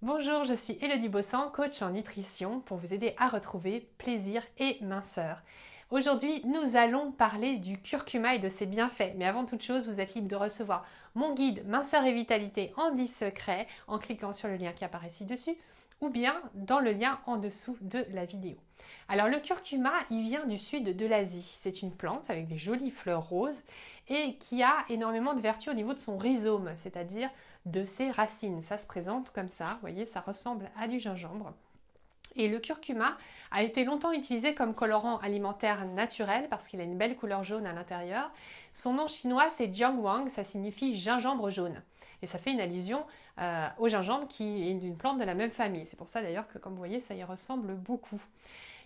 Bonjour, je suis Elodie Bossan, coach en nutrition, pour vous aider à retrouver plaisir et minceur. Aujourd'hui, nous allons parler du curcuma et de ses bienfaits. Mais avant toute chose, vous êtes libre de recevoir mon guide Minceur et Vitalité en 10 secrets en cliquant sur le lien qui apparaît ci-dessus ou bien dans le lien en dessous de la vidéo. Alors le curcuma, il vient du sud de l'Asie. C'est une plante avec des jolies fleurs roses et qui a énormément de vertus au niveau de son rhizome, c'est-à-dire de ses racines. Ça se présente comme ça, vous voyez, ça ressemble à du gingembre. Et le curcuma a été longtemps utilisé comme colorant alimentaire naturel parce qu'il a une belle couleur jaune à l'intérieur. Son nom chinois c'est jiangwang, ça signifie gingembre jaune. Et ça fait une allusion euh, au gingembre qui est d'une plante de la même famille. C'est pour ça d'ailleurs que comme vous voyez ça y ressemble beaucoup.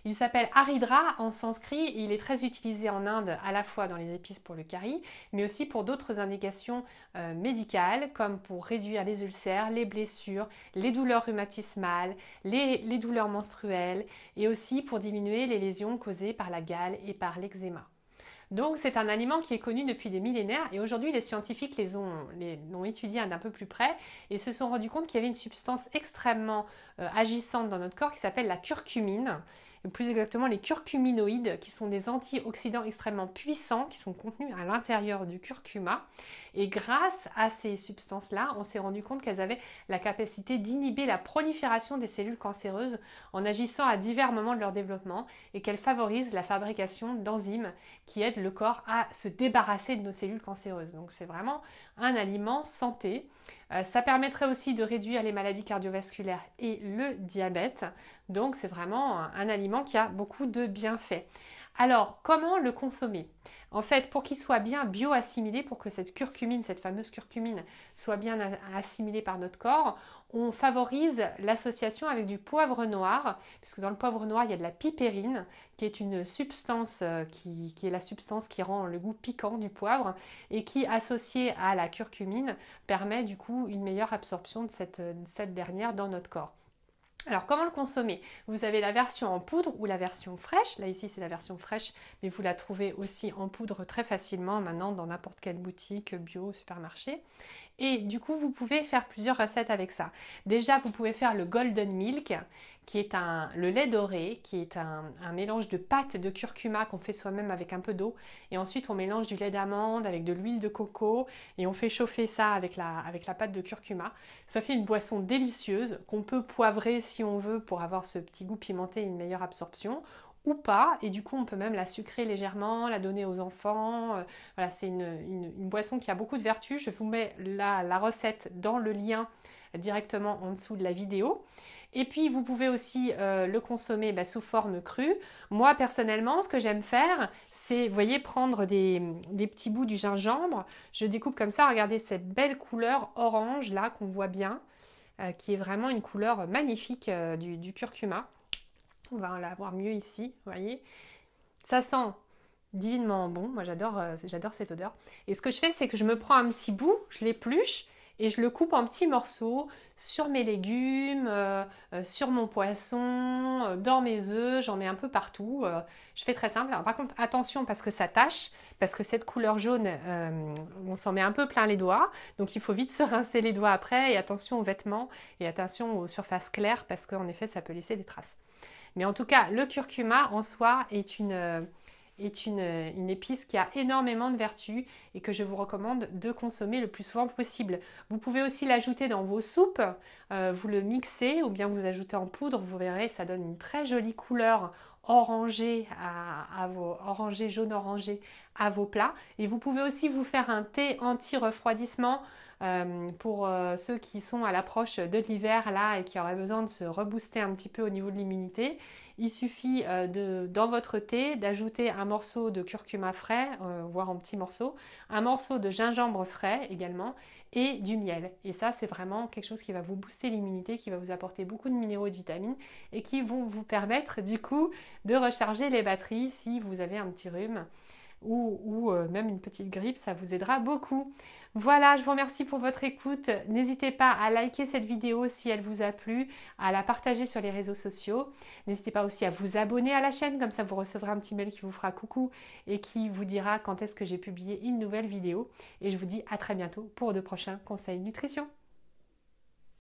Il s'appelle Haridra en sanskrit et il est très utilisé en Inde à la fois dans les épices pour le curry, mais aussi pour d'autres indications euh, médicales comme pour réduire les ulcères, les blessures, les douleurs rhumatismales, les, douleurs menstruelles et aussi pour diminuer les lésions causées par la gale et par l'eczéma. Donc c'est un aliment qui est connu depuis des millénaires et aujourd'hui les scientifiques les ont, l'ont étudié d'un peu plus près et se sont rendus compte qu'il y avait une substance extrêmement euh, agissante dans notre corps qui s'appelle la curcumine plus exactement les curcuminoïdes, qui sont des antioxydants extrêmement puissants qui sont contenus à l'intérieur du curcuma. Et grâce à ces substances-là, on s'est rendu compte qu'elles avaient la capacité d'inhiber la prolifération des cellules cancéreuses en agissant à divers moments de leur développement et qu'elles favorisent la fabrication d'enzymes qui aident le corps à se débarrasser de nos cellules cancéreuses. Donc c'est vraiment un aliment santé. Euh, ça permettrait aussi de réduire les maladies cardiovasculaires et le diabète. Donc c'est vraiment un aliment qui a beaucoup de bienfaits. Alors, comment le consommer En fait, pour qu'il soit bien bioassimilé, pour que cette curcumine, cette fameuse curcumine, soit bien assimilée par notre corps, on favorise l'association avec du poivre noir, puisque dans le poivre noir, il y a de la pipérine, qui est une substance euh, qui, est la substance qui rend le goût piquant du poivre et qui, associée à la curcumine, permet du coup une meilleure absorption de cette dernière dans notre corps. Alors comment le consommer Vous avez la version en poudre ou la version fraîche. Là ici c'est la version fraîche, mais vous la trouvez aussi en poudre très facilement maintenant dans n'importe quelle boutique, bio, supermarché. Et du coup, vous pouvez faire plusieurs recettes avec ça. Déjà, vous pouvez faire le golden milk, qui est le lait doré, qui est un, mélange de pâte de curcuma qu'on fait soi-même avec un peu d'eau. Et ensuite, on mélange du lait d'amande avec de l'huile de coco et on fait chauffer ça avec la pâte de curcuma. Ça fait une boisson délicieuse qu'on peut poivrer si on veut pour avoir ce petit goût pimenté et une meilleure absorption ou pas, et du coup on peut même la sucrer légèrement, la donner aux enfants. Euh, voilà, c'est une, boisson qui a beaucoup de vertus. Je vous mets la, recette dans le lien directement en dessous de la vidéo. Et puis vous pouvez aussi euh, le consommer bah, sous forme crue. Moi personnellement, ce que j'aime faire, c'est, vous voyez, prendre des, petits bouts du gingembre. Je découpe comme ça, regardez cette belle couleur orange là qu'on voit bien, euh, qui est vraiment une couleur magnifique du, curcuma on va l'avoir mieux ici, vous voyez. Ça sent divinement bon, moi j'adore euh, j'adore cette odeur. Et ce que je fais, c'est que je me prends un petit bout, je l'épluche et je le coupe en petits morceaux sur mes légumes, euh, euh, sur mon poisson, dans mes œufs, j'en mets un peu partout. je fais très simple. par contre, attention parce que ça tâche, parce que cette couleur jaune, on s'en met un peu plein les doigts. Donc il faut vite se rincer les doigts après et attention aux vêtements et attention aux surfaces claires parce qu'en effet, ça peut laisser des traces. Mais en tout cas, le curcuma en soi est une euh, est euh, une, épice qui a énormément de vertus et que je vous recommande de consommer le plus souvent possible. Vous pouvez aussi l'ajouter dans vos soupes, euh, vous le mixez ou bien vous ajoutez en poudre, vous verrez, ça donne une très jolie couleur orangé, à, vos orangé, jaune orangé à vos plats. Et vous pouvez aussi vous faire un thé anti-refroidissement euh, pour euh, ceux qui sont à l'approche de l'hiver là et qui auraient besoin de se rebooster un petit peu au niveau de l'immunité. Il suffit euh, de, dans votre thé d'ajouter un morceau de curcuma frais, voire en petits morceaux, un morceau de gingembre frais également et du miel. Et ça, c'est vraiment quelque chose qui va vous booster l'immunité, qui va vous apporter beaucoup de minéraux et de vitamines et qui vont vous permettre du coup de recharger les batteries si vous avez un petit rhume ou, euh, même une petite grippe, ça vous aidera beaucoup. Voilà, je vous remercie pour votre écoute. N'hésitez pas à liker cette vidéo si elle vous a plu, à la partager sur les réseaux sociaux. N'hésitez pas aussi à vous abonner à la chaîne, comme ça vous recevrez un petit mail qui vous fera coucou et qui vous dira quand est-ce que j'ai publié une nouvelle vidéo. Et je vous dis à très bientôt pour de prochains conseils nutrition.